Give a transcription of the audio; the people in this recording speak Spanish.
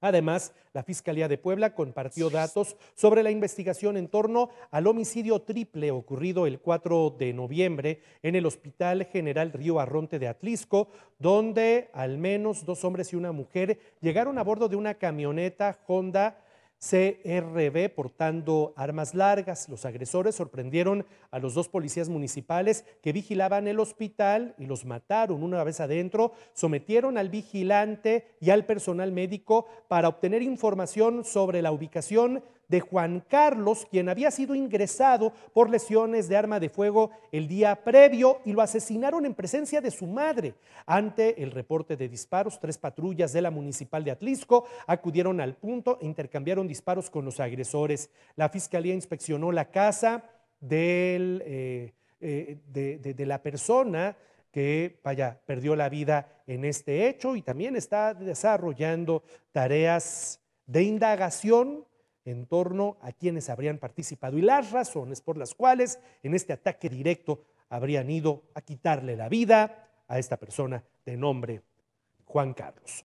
Además, la Fiscalía de Puebla compartió datos sobre la investigación en torno al homicidio triple ocurrido el 4 de noviembre en el Hospital General Río Arronte de Atlisco, donde al menos dos hombres y una mujer llegaron a bordo de una camioneta Honda CRB portando armas largas. Los agresores sorprendieron a los dos policías municipales que vigilaban el hospital y los mataron una vez adentro. Sometieron al vigilante y al personal médico para obtener información sobre la ubicación de Juan Carlos, quien había sido ingresado por lesiones de arma de fuego el día previo y lo asesinaron en presencia de su madre. Ante el reporte de disparos, tres patrullas de la Municipal de Atlisco acudieron al punto e intercambiaron disparos con los agresores. La Fiscalía inspeccionó la casa eh, eh, de, la persona que, vaya, perdió la vida en este hecho y también está desarrollando tareas de indagación en torno a quienes habrían participado y las razones por las cuales en este ataque directo habrían ido a quitarle la vida a esta persona de nombre Juan Carlos.